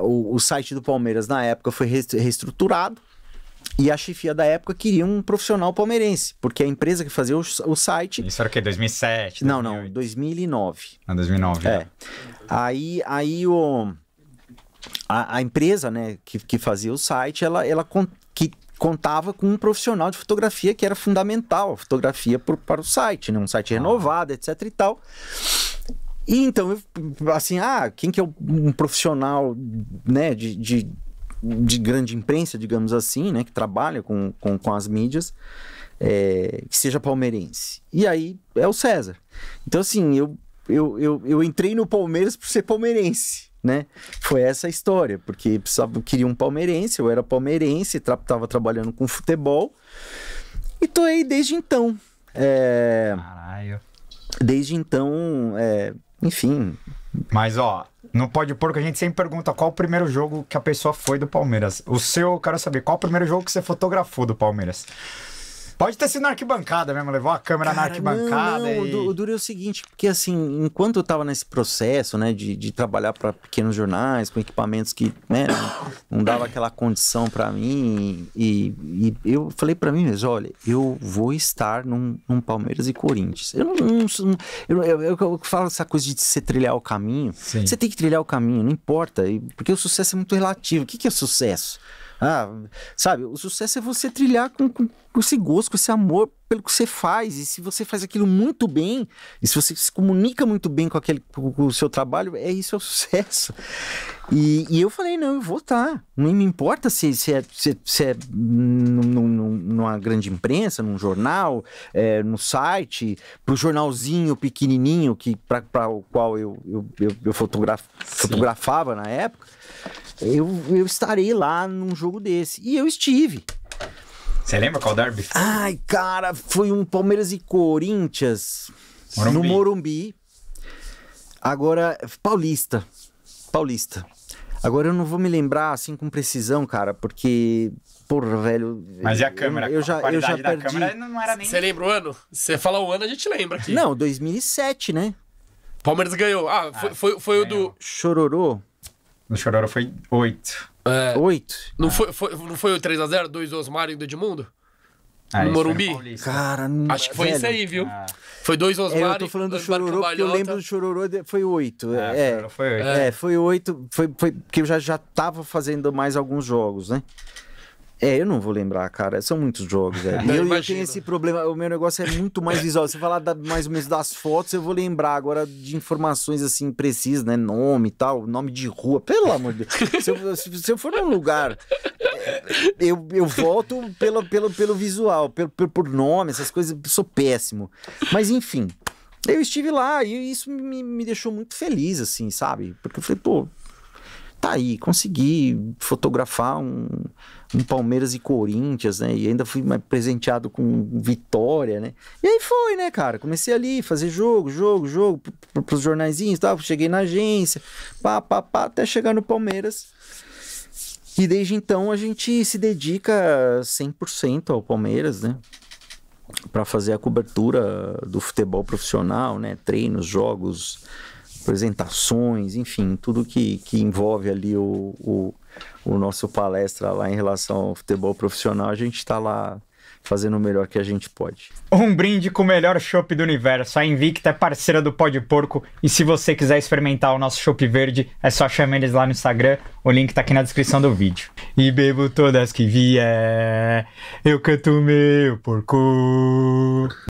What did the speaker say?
o, o site do Palmeiras na época foi reestruturado. E a chefia da época queria um profissional palmeirense, porque a empresa que fazia o, o site. Isso era o quê? 2007? 2008. Não, não, 2009. Ah, 2009. É. Né? Aí, aí o, a, a, empresa né, que, que fazia o site, ela, ela con, que contava com um profissional de fotografia que era fundamental a fotografia para o site, né? um site ah. renovado, etc e tal. E então, eu, assim, ah, quem que é um profissional, né, de, de, de grande imprensa, digamos assim, né, que trabalha com, com, com as mídias, é, que seja palmeirense. E aí é o César. Então, assim, eu, eu, eu, eu entrei no Palmeiras por ser palmeirense. Né? Foi essa a história, porque precisava, queria um palmeirense, eu era palmeirense, tra trabalhando com futebol. E tô aí desde então. É... Caralho. Desde então, é, enfim. Mas, ó, não pode pôr que a gente sempre pergunta qual o primeiro jogo que a pessoa foi do Palmeiras. O seu, eu quero saber, qual o primeiro jogo que você fotografou do Palmeiras? Pode ter sido na arquibancada mesmo, levou a câmera Cara, na arquibancada. Não, não. E... O, o duro é o seguinte, porque assim, enquanto eu tava nesse processo, né, de, de trabalhar para pequenos jornais, com equipamentos que, né, não, não dava aquela condição para mim, e, e, eu falei para mim mesmo, olha, eu vou estar num, num Palmeiras e Corinthians. Eu não, não eu, eu, eu, eu, falo essa coisa de você trilhar o caminho, Sim. você tem que trilhar o caminho, não importa, porque o sucesso é muito relativo. O que, que é sucesso? Ah, sabe, o sucesso é você trilhar com, com, com, esse gosto, com esse amor pelo que você faz. E se você faz aquilo muito bem, e se você se comunica muito bem com, aquele, com, com o seu trabalho, é isso é o sucesso. E, e eu falei, não, eu vou estar. Tá. Não me importa se, se é, se, se é num, num, numa grande imprensa, num jornal, é, no site, para o jornalzinho pequenininho que para o qual eu, eu, eu, eu fotograf, fotografava na época eu, eu estarei lá num jogo desse. E eu estive. Você lembra qual derby? Ai, cara, foi um Palmeiras e Corinthians Morumbi. no Morumbi. Agora, Paulista. Paulista. Agora eu não vou me lembrar assim com precisão, cara, porque. Porra, velho. Mas e a câmera? Eu, eu já, eu já perdi. câmera não era nem. Você lembra o ano? Você fala o ano, a gente lembra aqui. Não, 2007, né? Palmeiras ganhou. Ah, foi, ah, foi, foi, foi o do. Chororô. No Chororó foi 8. É, Não, ah. foi, foi, não foi o 3x0, 2 Osmar e do Edmundo? Ah, no Morumbi? Cara, não... Acho que foi Velho. É, isso aí, viu? Ah. Foi dois Osmar. É, eu tô falando do Chororô, porque eu lembro do Chororô, ah, é. foi oito. é, foi oito. É, foi foi, foi, porque eu já, já tava fazendo mais alguns jogos, né? É, eu não vou lembrar, cara. São muitos jogos, velho. eu, eu tenho esse problema. O meu negócio é muito mais visual. Você falar da, mais ou menos das fotos, eu vou lembrar agora de informações assim precisas, né? Nome e tal, nome de rua. Pelo amor de Deus. Se eu, se eu for num lugar, é, eu, eu volto pelo, pelo, pelo visual, pelo, pelo, por nome, essas coisas. Sou péssimo. Mas enfim. Eu estive lá e isso me, me deixou muito feliz, assim, sabe? Porque eu falei, pô, tá aí, consegui fotografar um, um Palmeiras e Corinthians, né? E ainda fui presenteado com vitória, né? E aí foi, né, cara? Comecei ali fazer jogo, jogo, jogo, pros jornaizinhos e tal. Cheguei na agência, pá, pá, pá, até chegar no Palmeiras. E desde então a gente se dedica 100% ao Palmeiras, né? Para fazer a cobertura do futebol profissional, né? Treinos, jogos, apresentações, enfim, tudo que, que envolve ali o, o, o nosso palestra lá em relação ao futebol profissional, a gente está lá fazendo o melhor que a gente pode. Um brinde com o melhor chopp do universo. A Invicta é parceira do Pó de Porco e se você quiser experimentar o nosso chopp verde, é só chamar eles lá no Instagram. O link tá aqui na descrição do vídeo. E bebo todas que vier. Eu canto meu porco.